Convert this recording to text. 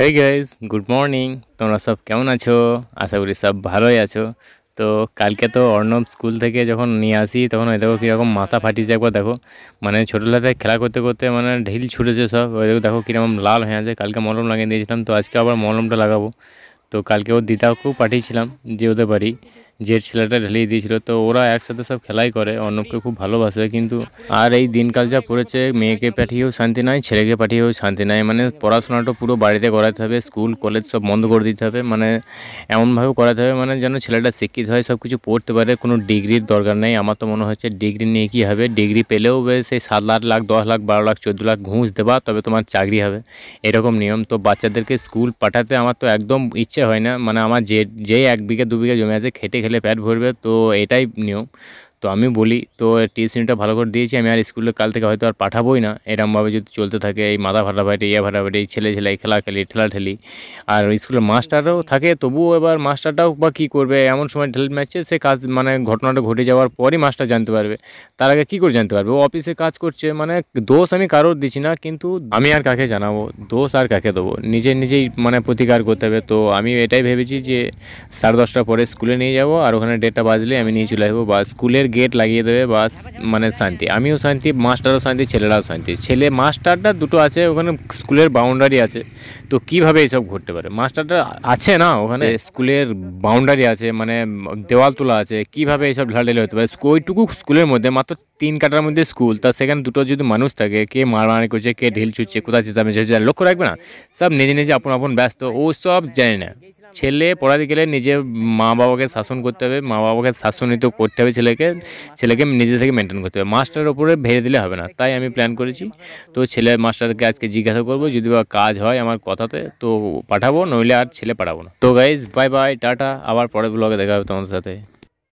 hey guys good morning তোমরা সব কেমন আছো আশা করি সব ভালোই আছো তো কালকে তো অর্ণব স্কুল থেকে যখন নিয়ে আসি তখন ওই দেখো কীরকম মাথা ফাটিয়েছে একবার দেখো মানে ছোটোবেলাতে খেলা করতে করতে মানে ঢিল ছুটেছে সব ওই দেখো দেখো কীরকম লাল হয়ে আছে কালকে মলম লাগিয়ে দিয়েছিলাম তো আজকে আবার মলমটা লাগাবো তো কালকে ওর দিদাকেও পাঠিয়েছিলাম যে ওদের বাড়ি যে ছেলেটা ঢেলিয়ে দিয়েছিল তো ওরা একসাথে সব খেলাই করে অন্যকে খুব ভালোবাসে কিন্তু আর এই দিনকাল যা পড়েছে মেয়েকে পাঠিয়েও শান্তি নাই ছেলেকে পাঠিয়েও শান্তি নাই মানে পড়াশোনাটা পুরো বাড়িতে করাতে হবে স্কুল কলেজ সব বন্ধ করে দিতে হবে মানে এমনভাবে করাতে হবে মানে যেন ছেলেটা শিক্ষিত হয় সব কিছু পড়তে পারে কোনো ডিগ্রির দরকার নেই আমার তো মনে হচ্ছে ডিগ্রি নিয়ে কী হবে ডিগ্রি পেলেও সেই সাত লাখ লাখ দশ লাখ বারো লাখ চোদ্দ লাখ ঘুষ দেবা তবে তোমার চাকরি হবে এরকম নিয়ম তো বাচ্চাদেরকে স্কুল পাঠাতে আমার তো একদম ইচ্ছে হয় না মানে আমার যে যেই এক বিঘা দু বিঘা জমি আছে খেটে খেলে পেট ভরবে তো এটাই নিয়ম তো আমি বলি তো টিউশনিটা ভালো করে দিয়েছি আমি আর স্কুলে কাল থেকে হয়তো আর পাঠাবোই না এরমভাবে যদি চলতে থাকে এই মাথা ফাটাফাটি ইয়া এই ছেলে ছেলে এই খেলা খেলি ঠেলা ঠেলি আর স্কুলের মাস্টাররাও থাকে তবুও এবার মাস্টারটাও বা কী করবে এমন সময় ঢেল ম্যাচে সে কাজ মানে ঘটনাটা ঘটে যাওয়ার পরই মাস্টার জানতে পারবে তার আগে কী করে জানতে পারবে ও অফিসে কাজ করছে মানে দোষ আমি কারোর দিচ্ছি না কিন্তু আমি আর কাকে জানাবো দোষ আর কাকে দেবো নিজে নিজেই মানে প্রতিকার করতে হবে তো আমি এটাই ভেবেছি যে সাড়ে দশটার পরে স্কুলে নিয়ে যাব আর ওখানে ডেটটা বাজলে আমি নিয়ে চলে আসবো বা স্কুলের গেট লাগিয়ে দেবে বাস মানে শান্তি আমিও শান্তি মাস্টারও শান্তি ছেলেরাও শান্তি ছেলে মাস্টারটা দুটো আছে ওখানে স্কুলের বাউন্ডারি আছে তো কিভাবে এইসব ঘটতে পারে মাস্টারটা আছে না ওখানে স্কুলের বাউন্ডারি আছে মানে দেওয়াল তোলা আছে কিভাবে এইসব ঢালাঢালি হতে পারে ওইটুকু স্কুলের মধ্যে মাত্র তিন কাটার মধ্যে স্কুল তা সেখানে দুটো যদি মানুষ থাকে কে মারামারি করছে কে ঢিল ছুটছে কোথায় চেঁচামেচি লক্ষ্য রাখবে না সব নিজে নিজে আপন আপন ব্যস্ত ও সব জানে না ছেলে পড়াতে গেলে নিজে মা বাবাকে শাসন করতে হবে মা বাবাকে শাসনিত করতে হবে ছেলেকে ছেলেকে নিজে থেকে মেনটেন করতে হবে মাস্টারের ওপরে ভেড়ে দিলে হবে না তাই আমি প্ল্যান করেছি তো ছেলে মাস্টারকে আজকে জিজ্ঞাসা করবো যদি বা কাজ হয় আমার কথাতে তো পাঠাবো নইলে আর ছেলে পাঠাবো না তো গাইজ বাই বাই টাটা আবার পরের ব্লগে দেখা হবে তোমাদের সাথে